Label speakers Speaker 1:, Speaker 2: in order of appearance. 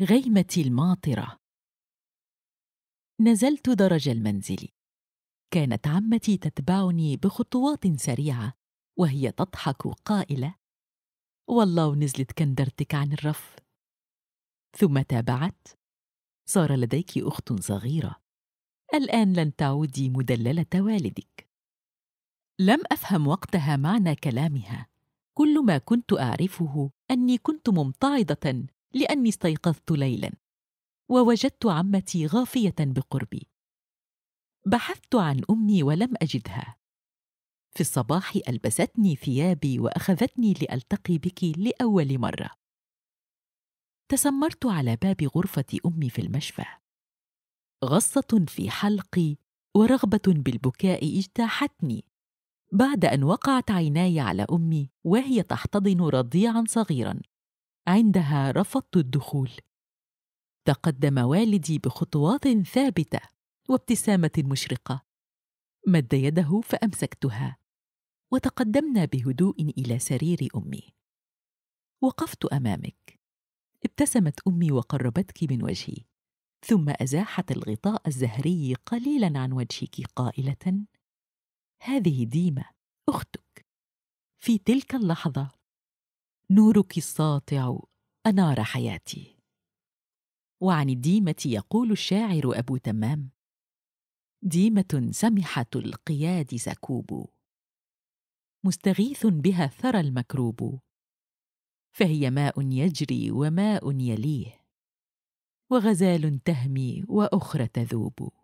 Speaker 1: غيمة الماطرة نزلت درج المنزل كانت عمتي تتبعني بخطوات سريعة وهي تضحك قائلة والله نزلت كندرتك عن الرف ثم تابعت صار لديك أخت صغيرة الآن لن تعودي مدللة والدك لم أفهم وقتها معنى كلامها كل ما كنت أعرفه أني كنت ممتعضة لاني استيقظت ليلا ووجدت عمتي غافيه بقربي بحثت عن امي ولم اجدها في الصباح البستني ثيابي واخذتني لالتقي بك لاول مره تسمرت على باب غرفه امي في المشفى غصه في حلقي ورغبه بالبكاء اجتاحتني بعد ان وقعت عيناي على امي وهي تحتضن رضيعا صغيرا عندها رفضت الدخول تقدم والدي بخطوات ثابته وابتسامه مشرقه مد يده فامسكتها وتقدمنا بهدوء الى سرير امي وقفت امامك ابتسمت امي وقربتك من وجهي ثم ازاحت الغطاء الزهري قليلا عن وجهك قائله هذه ديمه اختك في تلك اللحظه نورك الساطع أنار حياتي وعن الديمة يقول الشاعر أبو تمام ديمة سمحة القياد سكوب مستغيث بها ثرى المكروب فهي ماء يجري وماء يليه وغزال تهمي وأخرى تذوب